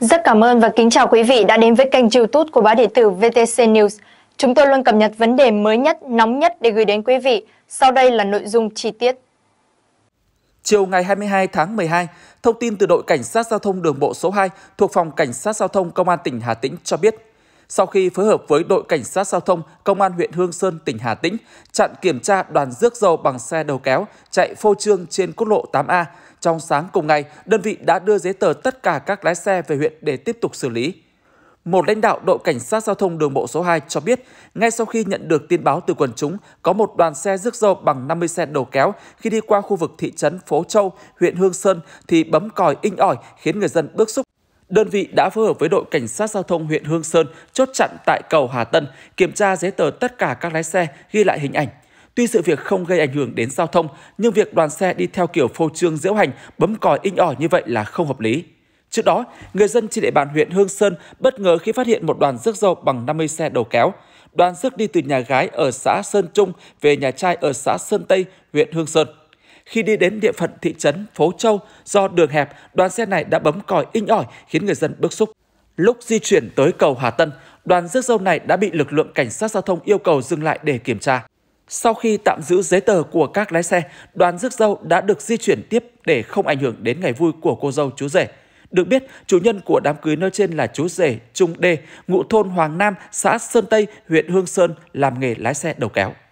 Rất cảm ơn và kính chào quý vị đã đến với kênh youtube của báo điện tử VTC News. Chúng tôi luôn cập nhật vấn đề mới nhất, nóng nhất để gửi đến quý vị. Sau đây là nội dung chi tiết. Chiều ngày 22 tháng 12, thông tin từ đội Cảnh sát Giao thông Đường bộ số 2 thuộc Phòng Cảnh sát Giao thông Công an tỉnh Hà Tĩnh cho biết, sau khi phối hợp với đội cảnh sát giao thông công an huyện Hương Sơn, tỉnh Hà Tĩnh, chặn kiểm tra đoàn rước dầu bằng xe đầu kéo chạy phô trương trên quốc lộ 8A. Trong sáng cùng ngày, đơn vị đã đưa giấy tờ tất cả các lái xe về huyện để tiếp tục xử lý. Một lãnh đạo đội cảnh sát giao thông đường bộ số 2 cho biết, ngay sau khi nhận được tin báo từ quần chúng, có một đoàn xe rước dâu bằng 50 xe đầu kéo khi đi qua khu vực thị trấn Phố Châu, huyện Hương Sơn thì bấm còi inh ỏi khiến người dân bức xúc đơn vị đã phối hợp với đội cảnh sát giao thông huyện Hương Sơn chốt chặn tại cầu Hà Tân, kiểm tra giấy tờ tất cả các lái xe, ghi lại hình ảnh. Tuy sự việc không gây ảnh hưởng đến giao thông, nhưng việc đoàn xe đi theo kiểu phô trương diễu hành, bấm còi inh ỏi như vậy là không hợp lý. Trước đó, người dân trên địa bàn huyện Hương Sơn bất ngờ khi phát hiện một đoàn rước dâu bằng 50 xe đầu kéo. Đoàn rước đi từ nhà gái ở xã Sơn Trung về nhà trai ở xã Sơn Tây, huyện Hương Sơn. Khi đi đến địa phận thị trấn Phố Châu do đường hẹp, đoàn xe này đã bấm còi inh ỏi khiến người dân bức xúc. Lúc di chuyển tới cầu Hà Tân, đoàn rước dâu này đã bị lực lượng cảnh sát giao thông yêu cầu dừng lại để kiểm tra. Sau khi tạm giữ giấy tờ của các lái xe, đoàn rước dâu đã được di chuyển tiếp để không ảnh hưởng đến ngày vui của cô dâu chú rể. Được biết, chủ nhân của đám cưới nơi trên là chú rể Trung Đê, ngụ thôn Hoàng Nam, xã Sơn Tây, huyện Hương Sơn, làm nghề lái xe đầu kéo.